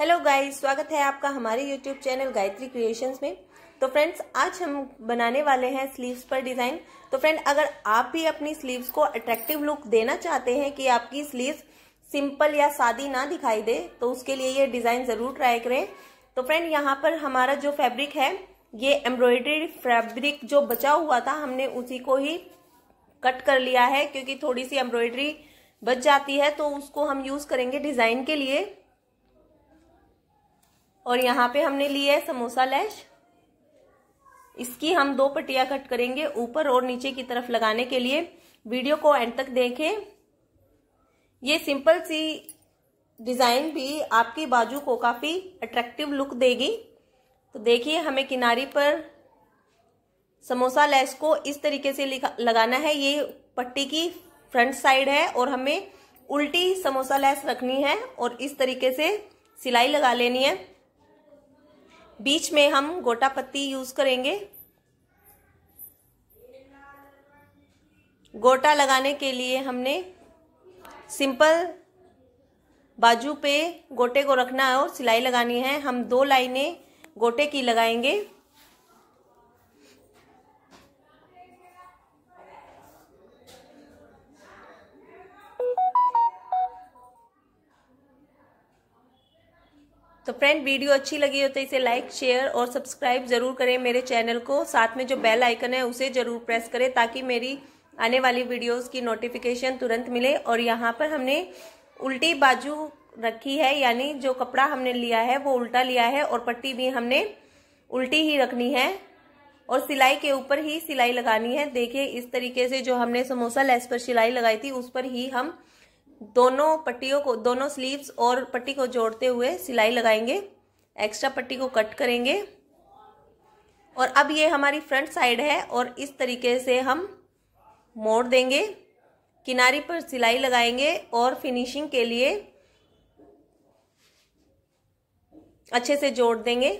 hello guys स्वागत है आपका हमारे यूट्यूब चैनल गायत्री क्रिएशंस में तो फ्रेंड्स आज हम बनाने वाले हैं स्लीव्स पर डिज़ाइन तो फ्रेंड अगर आप भी अपनी स्लीव्स को अट्रैक्टिव लुक देना चाहते हैं कि आपकी स्लीव्स सिंपल या सादी ना दिखाई दे तो उसके लिए ये डिज़ाइन ज़रूर ट्राई करें तो फ्रेंड यहाँ पर हमारा जो फेब्रिक है ये एम्ब्रॉयडरी फैब्रिक जो बचा हुआ था हमने उसी को ही कट कर लिया है क्योंकि थोड़ी सी एम्ब्रॉयडरी बच जाती है तो उसको हम यूज़ करेंगे डिज़ाइन के लिए और यहाँ पे हमने लिया है समोसा लैश इसकी हम दो पट्टिया कट करेंगे ऊपर और नीचे की तरफ लगाने के लिए वीडियो को एंड तक देखें ये सिंपल सी डिज़ाइन भी आपकी बाजू को काफ़ी अट्रैक्टिव लुक देगी तो देखिए हमें किनारी पर समोसा लैस को इस तरीके से लगाना है ये पट्टी की फ्रंट साइड है और हमें उल्टी समोसा लैस रखनी है और इस तरीके से सिलाई लगा लेनी है बीच में हम गोटा पत्ती यूज करेंगे गोटा लगाने के लिए हमने सिंपल बाजू पे गोटे को रखना है और सिलाई लगानी है हम दो लाइनें गोटे की लगाएंगे तो फ्रेंड वीडियो अच्छी लगी हो तो इसे लाइक शेयर और सब्सक्राइब जरूर करें मेरे चैनल को साथ में जो बेल आइकन है उसे जरूर प्रेस करें ताकि मेरी आने वाली वीडियोस की नोटिफिकेशन तुरंत मिले और यहाँ पर हमने उल्टी बाजू रखी है यानी जो कपड़ा हमने लिया है वो उल्टा लिया है और पट्टी भी हमने उल्टी ही रखनी है और सिलाई के ऊपर ही सिलाई लगानी है देखिए इस तरीके से जो हमने समोसा लेस पर सिलाई लगाई थी उस पर ही हम दोनों पट्टियों को दोनों स्लीव्स और पट्टी को जोड़ते हुए सिलाई लगाएंगे एक्स्ट्रा पट्टी को कट करेंगे और अब ये हमारी फ्रंट साइड है और इस तरीके से हम मोड़ देंगे किनारी पर सिलाई लगाएंगे और फिनिशिंग के लिए अच्छे से जोड़ देंगे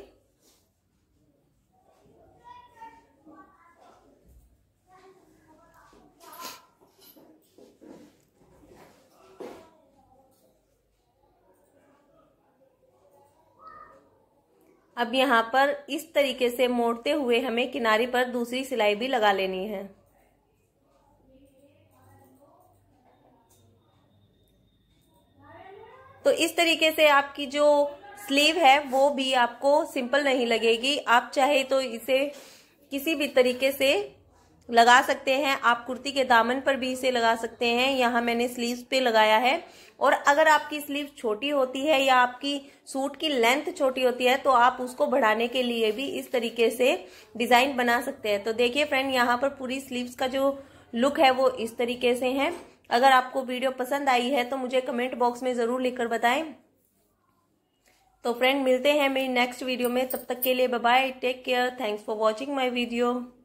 अब यहाँ पर इस तरीके से मोड़ते हुए हमें किनारे पर दूसरी सिलाई भी लगा लेनी है तो इस तरीके से आपकी जो स्लीव है वो भी आपको सिंपल नहीं लगेगी आप चाहे तो इसे किसी भी तरीके से लगा सकते हैं आप कुर्ती के दामन पर भी इसे लगा सकते हैं यहाँ मैंने स्लीव्स पे लगाया है और अगर आपकी स्लीव छोटी होती है या आपकी सूट की लेंथ छोटी होती है तो आप उसको बढ़ाने के लिए भी इस तरीके से डिजाइन बना सकते हैं तो देखिए फ्रेंड यहाँ पर पूरी स्लीव्स का जो लुक है वो इस तरीके से है अगर आपको वीडियो पसंद आई है तो मुझे कमेंट बॉक्स में जरूर लिखकर बताएं तो फ्रेंड मिलते हैं मेरी नेक्स्ट वीडियो में तब तक के लिए bye take care thanks for watching my video